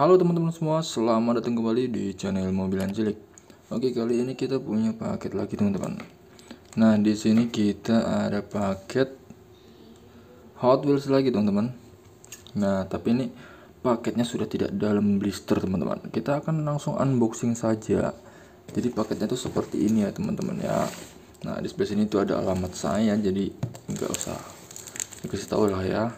Halo teman-teman semua, selamat datang kembali di channel mobil anjelik Oke, kali ini kita punya paket lagi teman-teman. Nah, di sini kita ada paket Hot Wheels lagi teman-teman. Nah, tapi ini paketnya sudah tidak dalam blister teman-teman. Kita akan langsung unboxing saja. Jadi paketnya itu seperti ini ya teman-teman ya. Nah, di sebelah sini itu ada alamat saya, jadi nggak usah dikasih tahu lah ya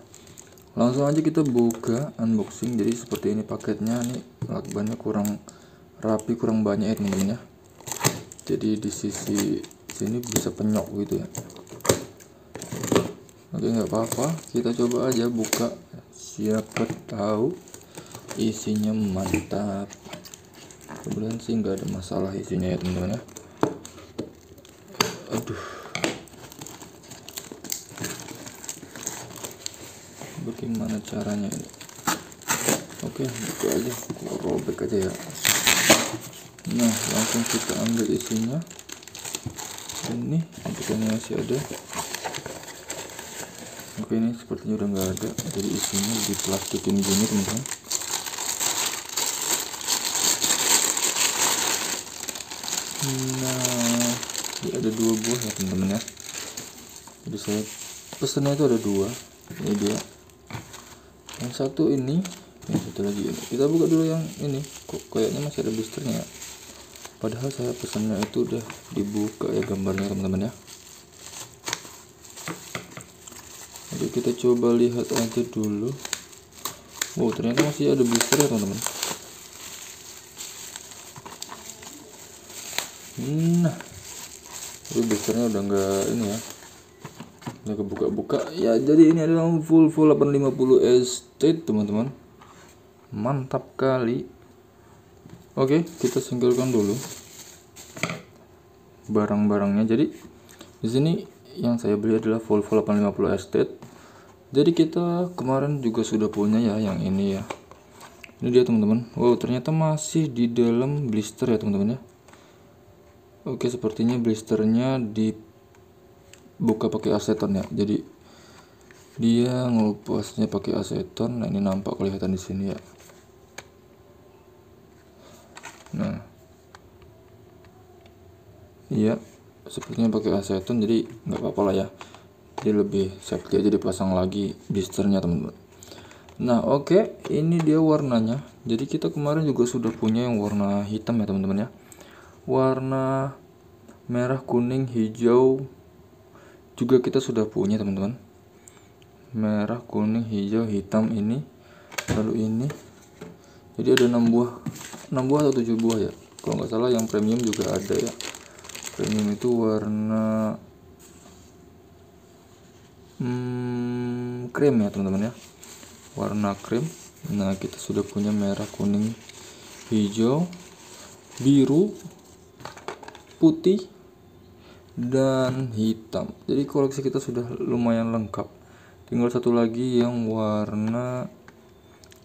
langsung aja kita buka unboxing jadi seperti ini paketnya nih lakbannya kurang rapi kurang banyak ya teman-teman ya jadi di sisi sini bisa penyok gitu ya oke nggak apa-apa kita coba aja buka siapa tahu isinya mantap kemudian sih nggak ada masalah isinya ya teman-teman ya bagaimana caranya ini oke buka aja Aku robek aja ya nah langsung kita ambil isinya ini ini masih ada oke ini sepertinya udah nggak ada jadi isinya di ini gini teman-teman nah ini ada dua buah ya teman-teman ya jadi saya pesennya itu ada dua ini dia yang satu ini yang satu lagi ini ya. kita buka dulu yang ini kok kayaknya masih ada boosternya ya padahal saya pesannya itu udah dibuka ya gambarnya teman-teman ya jadi kita coba lihat aja dulu wow oh, ternyata masih ada booster ya teman-teman hmm, nah ini boosternya udah nggak ini ya udah kebuka-buka ya jadi ini adalah full full 850 estate teman-teman mantap kali oke kita singkirkan dulu barang-barangnya jadi di sini yang saya beli adalah full 850 estate jadi kita kemarin juga sudah punya ya yang ini ya ini dia teman-teman wow ternyata masih di dalam blister ya teman-teman ya oke sepertinya blisternya di buka pakai aseton ya jadi dia ngelupasnya pakai aseton nah ini nampak kelihatan di sini ya nah iya sepertinya pakai aseton jadi nggak apa-apa lah ya jadi lebih safety aja dipasang lagi blisternya teman-teman nah oke okay. ini dia warnanya jadi kita kemarin juga sudah punya yang warna hitam ya teman-teman ya warna merah kuning hijau juga kita sudah punya teman-teman merah kuning hijau hitam ini lalu ini jadi ada 6 buah 6 buah atau 7 buah ya kalau nggak salah yang premium juga ada ya premium itu warna hmm, krim ya teman-teman ya warna krim nah kita sudah punya merah kuning hijau biru putih dan hitam jadi koleksi kita sudah lumayan lengkap tinggal satu lagi yang warna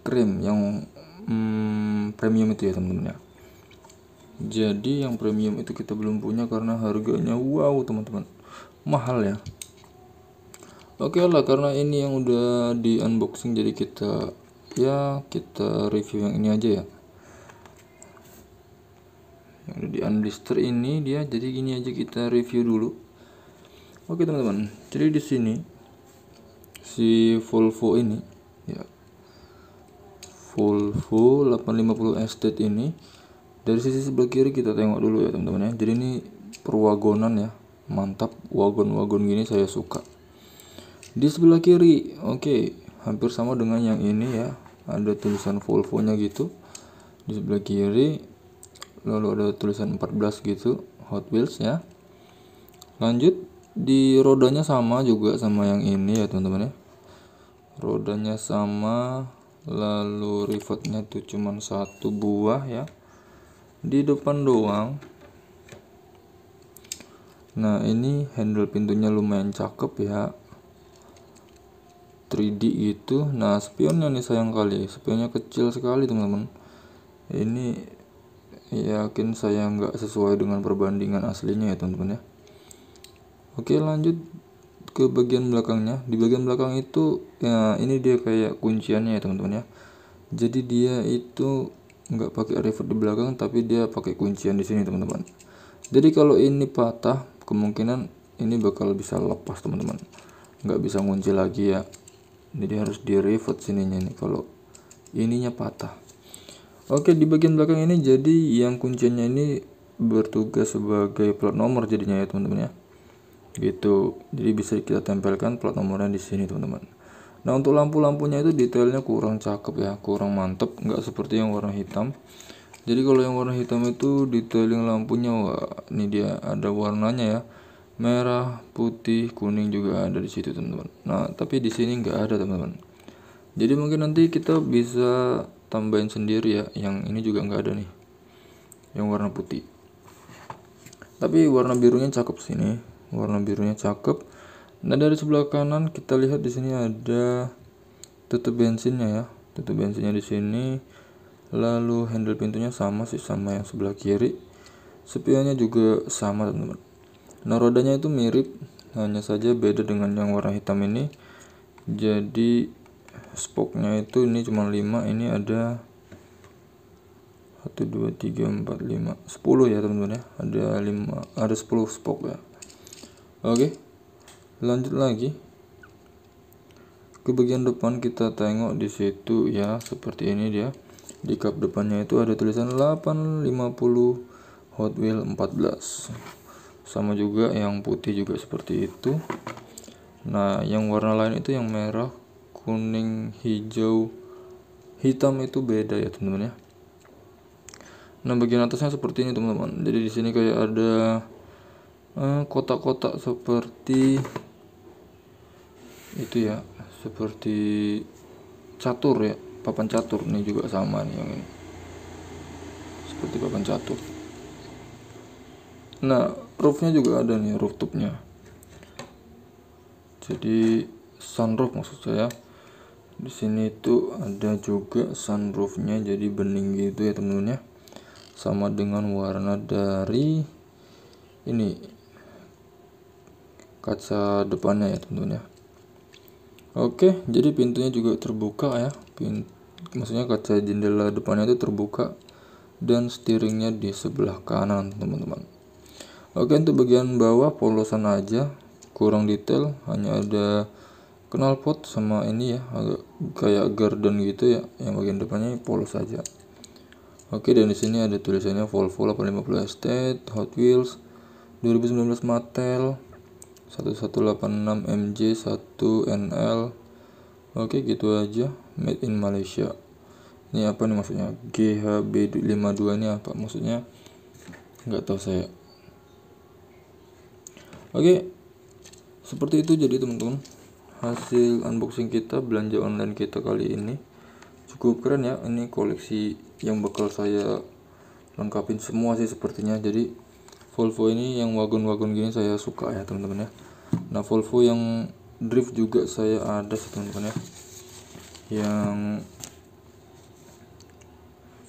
krim yang hmm, premium itu ya teman-teman ya jadi yang premium itu kita belum punya karena harganya wow teman-teman mahal ya oke okay lah karena ini yang udah di unboxing jadi kita ya kita review yang ini aja ya yang di unlisted ini dia jadi gini aja kita review dulu oke teman-teman jadi di sini si Volvo ini ya Volvo 850 Estate ini dari sisi sebelah kiri kita tengok dulu ya teman-teman ya jadi ini perwagonan ya mantap wagon-wagon gini saya suka di sebelah kiri oke okay. hampir sama dengan yang ini ya ada tulisan Volvo nya gitu di sebelah kiri lalu ada tulisan 14 gitu Hot Wheels ya lanjut di rodanya sama juga sama yang ini ya teman-teman ya rodanya sama lalu rivetnya itu cuman satu buah ya di depan doang nah ini handle pintunya lumayan cakep ya 3D gitu nah spionnya nih sayang kali spionnya kecil sekali teman-teman ini Iya, yakin saya nggak sesuai dengan perbandingan aslinya ya teman-teman ya oke lanjut ke bagian belakangnya di bagian belakang itu ya ini dia kayak kunciannya ya teman-teman ya jadi dia itu nggak pakai rivet di belakang tapi dia pakai kuncian di sini teman-teman jadi kalau ini patah kemungkinan ini bakal bisa lepas teman-teman nggak bisa ngunci lagi ya jadi harus di rivet sininya nih kalau ininya patah Oke di bagian belakang ini jadi yang kuncinya ini bertugas sebagai plat nomor jadinya ya teman-teman ya gitu jadi bisa kita tempelkan plat nomornya di sini teman-teman nah untuk lampu-lampunya itu detailnya kurang cakep ya kurang mantep nggak seperti yang warna hitam jadi kalau yang warna hitam itu detailing lampunya wah ini dia ada warnanya ya merah putih kuning juga ada di situ teman-teman nah tapi di sini nggak ada teman-teman jadi mungkin nanti kita bisa tambahin sendiri ya yang ini juga nggak ada nih yang warna putih tapi warna birunya cakep sini warna birunya cakep nah dari sebelah kanan kita lihat di sini ada tutup bensinnya ya tutup bensinnya di sini lalu handle pintunya sama sih sama yang sebelah kiri Sepiannya juga sama teman-teman nah rodanya itu mirip hanya saja beda dengan yang warna hitam ini jadi spoknya itu ini cuma 5 ini ada 1 2 3 4 5 10 ya teman-teman ya ada 5 ada 10 spok ya oke lanjut lagi ke bagian depan kita tengok di situ ya seperti ini dia di kap depannya itu ada tulisan 850 Hot Wheel 14 sama juga yang putih juga seperti itu nah yang warna lain itu yang merah kuning, hijau, hitam itu beda ya teman-teman ya. Nah bagian atasnya seperti ini teman-teman. Jadi di sini kayak ada eh, kotak-kotak eh, seperti itu ya, seperti catur ya, papan catur ini juga sama nih yang ini. Seperti papan catur. Nah, roofnya juga ada nih roof rooftopnya. Jadi sunroof maksud saya di sini itu ada juga sunroofnya jadi bening gitu ya temennya sama dengan warna dari ini kaca depannya ya tentunya oke jadi pintunya juga terbuka ya Pintu, maksudnya kaca jendela depannya itu terbuka dan steeringnya di sebelah kanan teman-teman oke untuk bagian bawah polosan aja kurang detail hanya ada kenal pot sama ini ya agak kayak garden gitu ya yang bagian depannya polos saja oke dan di sini ada tulisannya Volvo 850 Estate Hot Wheels 2019 Mattel 1186 MJ 1 NL oke gitu aja made in Malaysia ini apa nih maksudnya GHB52 ini apa maksudnya nggak tahu saya oke seperti itu jadi teman-teman hasil unboxing kita belanja online kita kali ini cukup keren ya ini koleksi yang bakal saya lengkapin semua sih sepertinya jadi Volvo ini yang wagon-wagon gini saya suka ya teman-teman ya nah Volvo yang drift juga saya ada sih teman-teman ya yang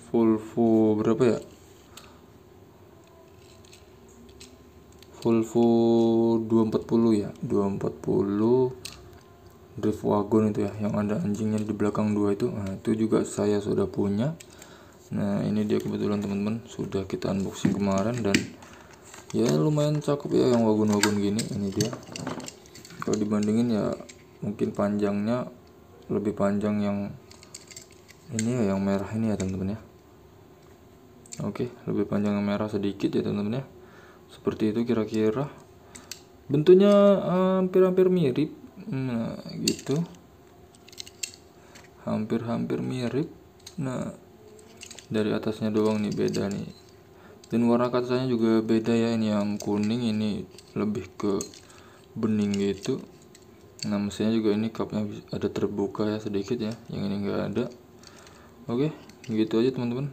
Volvo berapa ya Volvo 240 ya 240 drift wagon itu ya yang ada anjingnya di belakang dua itu nah, itu juga saya sudah punya nah ini dia kebetulan teman-teman sudah kita unboxing kemarin dan ya lumayan cakep ya yang wagon-wagon gini ini dia kalau dibandingin ya mungkin panjangnya lebih panjang yang ini ya yang merah ini ya teman-teman ya oke lebih panjang yang merah sedikit ya teman-teman ya seperti itu kira-kira bentuknya eh, hampir-hampir mirip nah gitu hampir-hampir mirip nah dari atasnya doang nih beda nih dan warna kacanya juga beda ya ini yang kuning ini lebih ke bening gitu nah mesinnya juga ini cupnya ada terbuka ya sedikit ya yang ini enggak ada oke gitu aja teman-teman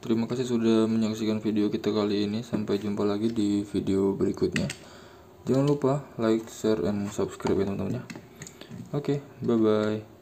terima kasih sudah menyaksikan video kita kali ini sampai jumpa lagi di video berikutnya jangan lupa like share and subscribe ya teman-teman ya oke okay, bye bye